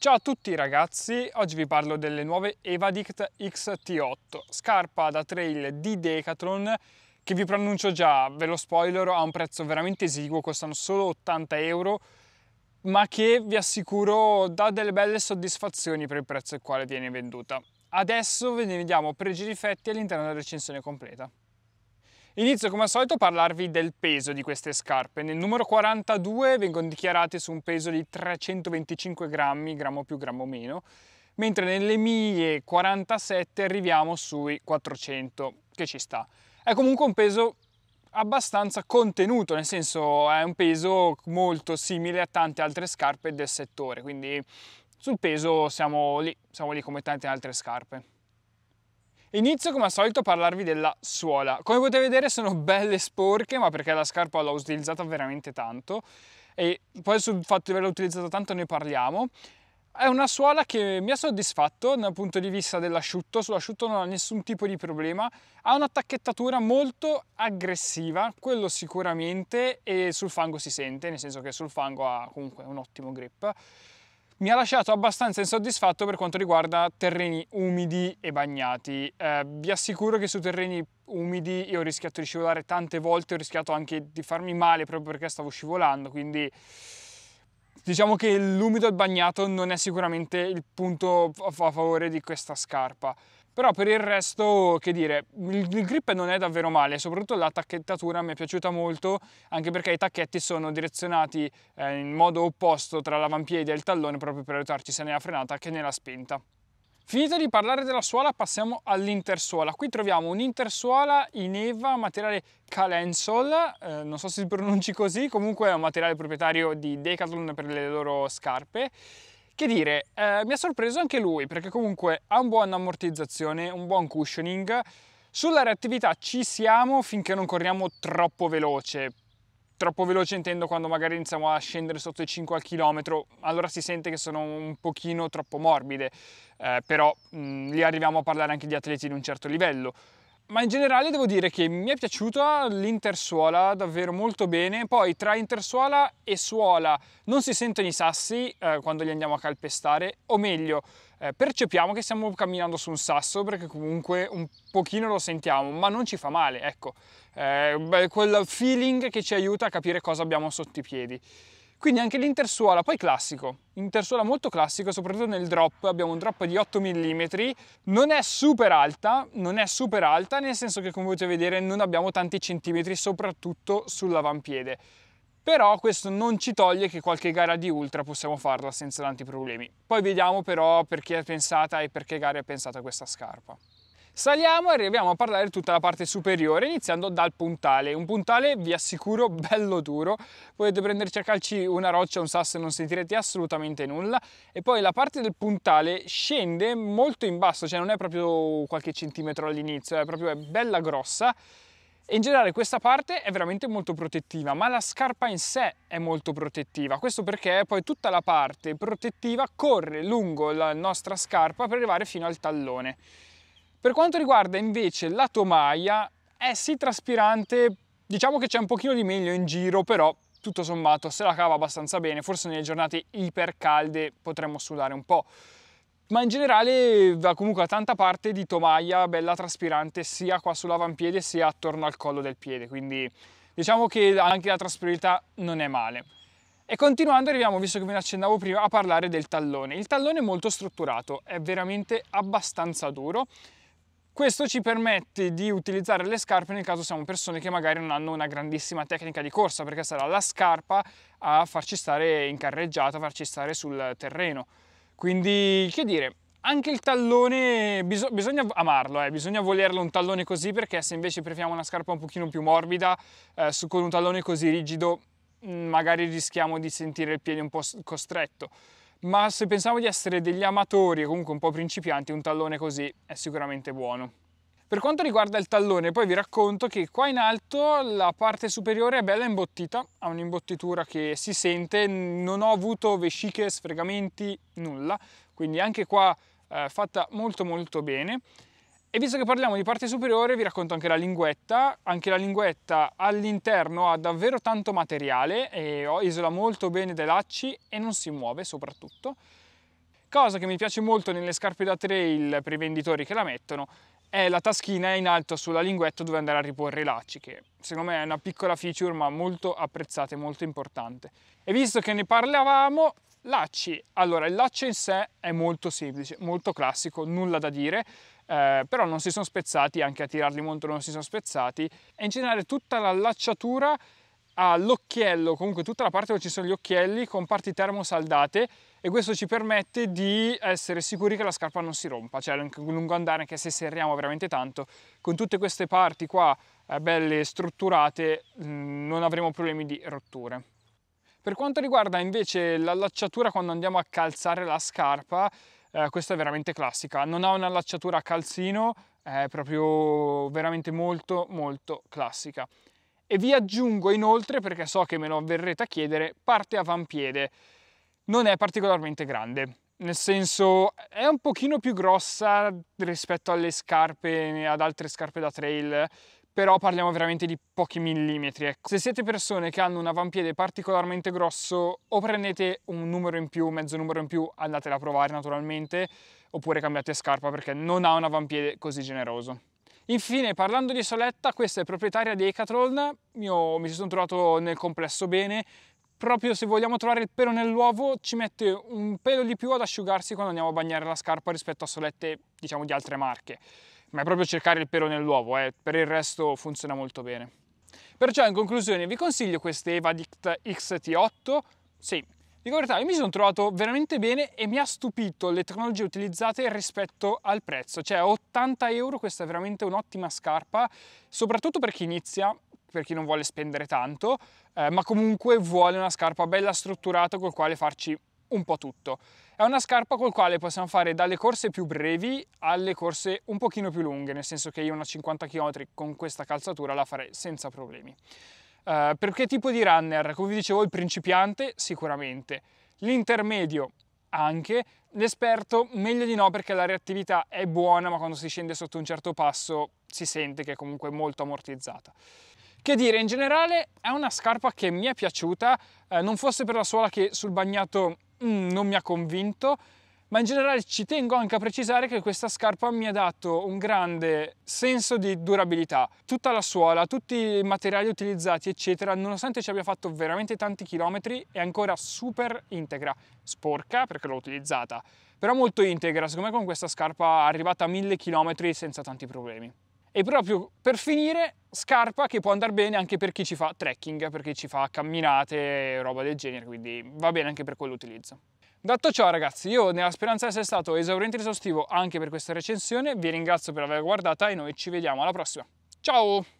Ciao a tutti ragazzi, oggi vi parlo delle nuove Evadict XT8, scarpa da trail di Decathlon che vi pronuncio già, ve lo spoiler, a un prezzo veramente esiguo, costano solo 80 euro ma che vi assicuro dà delle belle soddisfazioni per il prezzo al quale viene venduta. Adesso ve ne vediamo pregi e difetti all'interno della recensione completa. Inizio come al solito a parlarvi del peso di queste scarpe. Nel numero 42 vengono dichiarate su un peso di 325 grammi, grammo più grammo meno, mentre nelle 1047 arriviamo sui 400, che ci sta. È comunque un peso abbastanza contenuto, nel senso è un peso molto simile a tante altre scarpe del settore, quindi sul peso siamo lì, siamo lì come tante altre scarpe. Inizio come al solito a parlarvi della suola. Come potete vedere sono belle sporche, ma perché la scarpa l'ho utilizzata veramente tanto e poi sul fatto di averla utilizzata tanto ne parliamo. È una suola che mi ha soddisfatto dal punto di vista dell'asciutto, sull'asciutto non ha nessun tipo di problema, ha una tacchettatura molto aggressiva, quello sicuramente, e sul fango si sente, nel senso che sul fango ha comunque un ottimo grip mi ha lasciato abbastanza insoddisfatto per quanto riguarda terreni umidi e bagnati. Eh, vi assicuro che su terreni umidi io ho rischiato di scivolare tante volte, ho rischiato anche di farmi male proprio perché stavo scivolando, quindi diciamo che l'umido e il bagnato non è sicuramente il punto a favore di questa scarpa però per il resto che dire il, grip non è davvero male soprattutto la tacchettatura mi è piaciuta molto anche perché i tacchetti sono direzionati eh, in modo opposto tra l'avampiede e il tallone proprio per aiutarci sia nella frenata che nella spinta Finito di parlare della suola passiamo all'intersuola. Qui troviamo un'intersuola in EVA materiale Calensol, eh, non so se si pronunci così, comunque è un materiale proprietario di Decathlon per le loro scarpe che dire, eh, mi ha sorpreso anche lui perché comunque ha un buon ammortizzazione, un buon cushioning. Sulla reattività ci siamo finché non corriamo troppo veloce. Troppo veloce intendo quando magari iniziamo a scendere sotto i 5 al chilometro, allora si sente che sono un pochino troppo morbide, eh, però mh, mm, lì arriviamo a parlare anche di atleti di un certo livello ma in generale devo dire che mi è piaciuta l'intersuola davvero molto bene, poi tra intersuola e suola non si sentono i sassi eh, quando li andiamo a calpestare, o meglio, eh, percepiamo che stiamo camminando su un sasso perché comunque un pochino lo sentiamo, ma non ci fa male, ecco, eh, quel feeling che ci aiuta a capire cosa abbiamo sotto i piedi. Quindi anche l'intersuola, poi classico, intersuola molto classico, soprattutto nel drop, abbiamo un drop di 8 mm, non è super alta, non è super alta, nel senso che come potete vedere non abbiamo tanti centimetri, soprattutto sull'avampiede. Però questo non ci toglie che qualche gara di ultra possiamo farla senza tanti problemi. Poi vediamo però per chi è pensata e per che gare è pensata questa scarpa. Saliamo e arriviamo a parlare di tutta la parte superiore, iniziando dal puntale. Un puntale, vi assicuro, bello duro. Potete prenderci a calci una roccia, un sasso e non sentirete assolutamente nulla. E poi la parte del puntale scende molto in basso, cioè non è proprio qualche centimetro all'inizio, è proprio bella grossa. E in generale questa parte è veramente molto protettiva, ma la scarpa in sé è molto protettiva. Questo perché poi tutta la parte protettiva corre lungo la nostra scarpa per arrivare fino al tallone. Per quanto riguarda invece la tomaia, è sì traspirante, diciamo che c'è un pochino di meglio in giro, però tutto sommato se la cava abbastanza bene, forse nelle giornate iper calde potremmo sudare un po'. Ma in generale va comunque a tanta parte di tomaia bella traspirante sia qua sull'avampiede sia attorno al collo del piede, quindi diciamo che anche la traspirabilità non è male. E continuando arriviamo, visto che ve ne accennavo prima, a parlare del tallone. Il tallone è molto strutturato, è veramente abbastanza duro, questo ci permette di utilizzare le scarpe nel caso siamo persone che magari non hanno una grandissima tecnica di corsa, perché sarà la scarpa a farci stare in carreggiata, a farci stare sul terreno. Quindi, che dire, anche il tallone bisogna amarlo, eh, bisogna volerlo un tallone così perché se invece preferiamo una scarpa un pochino più morbida eh, su, con un tallone così rigido mm, magari rischiamo di sentire il piede un po' costretto ma se pensiamo di essere degli amatori comunque un po' principianti, un tallone così è sicuramente buono. Per quanto riguarda il tallone, poi vi racconto che qua in alto la parte superiore è bella imbottita, ha un'imbottitura che si sente, non ho avuto vesciche, sfregamenti, nulla, quindi anche qua eh, fatta molto molto bene. E visto che parliamo di parte superiore vi racconto anche la linguetta, anche la linguetta all'interno ha davvero tanto materiale e isola molto bene dai lacci e non si muove soprattutto. Cosa che mi piace molto nelle scarpe da trail per i venditori che la mettono è la taschina in alto sulla linguetta dove andare a riporre i lacci, che secondo me è una piccola feature ma molto apprezzata e molto importante. E visto che ne parlavamo, lacci. Allora, il laccio in sé è molto semplice, molto classico, nulla da dire eh, però non si sono spezzati, anche a tirarli molto non si sono spezzati, e in generale tutta l'allacciatura all'occhiello, comunque tutta la parte dove ci sono gli occhielli con parti termosaldate e questo ci permette di essere sicuri che la scarpa non si rompa, cioè a lungo andare anche se serriamo veramente tanto, con tutte queste parti qua eh, belle strutturate mh, mm, non avremo problemi di rotture. Per quanto riguarda invece l'allacciatura quando andiamo a calzare la scarpa, eh, questa è veramente classica, non ha una lacciatura a calzino, è proprio veramente molto molto classica. E vi aggiungo inoltre, perché so che me lo verrete a chiedere, parte avampiede. Non è particolarmente grande, nel senso è un pochino più grossa rispetto alle scarpe, ad altre scarpe da trail, però parliamo veramente di pochi millimetri. Ecco. Se siete persone che hanno un avampiede particolarmente grosso, o prendete un numero in più, mezzo numero in più, andatela a provare naturalmente, oppure cambiate scarpa perché non ha un avampiede così generoso. Infine, parlando di Soletta, questa è proprietaria di Ecatron, Io mi ci sono trovato nel complesso bene, proprio se vogliamo trovare il pelo nell'uovo ci mette un pelo di più ad asciugarsi quando andiamo a bagnare la scarpa rispetto a solette diciamo di altre marche ma è proprio cercare il pelo nell'uovo eh. per il resto funziona molto bene perciò in conclusione vi consiglio queste Evadict XT8 sì di la verità io mi sono trovato veramente bene e mi ha stupito le tecnologie utilizzate rispetto al prezzo cioè 80 euro questa è veramente un'ottima scarpa soprattutto per chi inizia per chi non vuole spendere tanto, eh, ma comunque vuole una scarpa bella strutturata col quale farci un po' tutto. È una scarpa col quale possiamo fare dalle corse più brevi alle corse un pochino più lunghe, nel senso che io una 50 km con questa calzatura la farei senza problemi. Uh, per che tipo di runner? Come vi dicevo, il principiante sicuramente, l'intermedio anche, l'esperto meglio di no perché la reattività è buona ma quando si scende sotto un certo passo si sente che è comunque molto ammortizzata. Che dire, in generale è una scarpa che mi è piaciuta, eh, non fosse per la suola che sul bagnato mm, non mi ha convinto, ma in generale ci tengo anche a precisare che questa scarpa mi ha dato un grande senso di durabilità. Tutta la suola, tutti i materiali utilizzati, eccetera, nonostante ci abbia fatto veramente tanti chilometri, è ancora super integra. Sporca perché l'ho utilizzata, però molto integra. Secondo me con questa scarpa è arrivata a mille chilometri senza tanti problemi. E proprio per finire, scarpa che può andare bene anche per chi ci fa trekking, per chi ci fa camminate, e roba del genere, quindi va bene anche per quell'utilizzo. Detto ciò ragazzi, io nella speranza di essere stato esauriente e esaustivo anche per questa recensione, vi ringrazio per aver guardata e noi ci vediamo alla prossima. Ciao!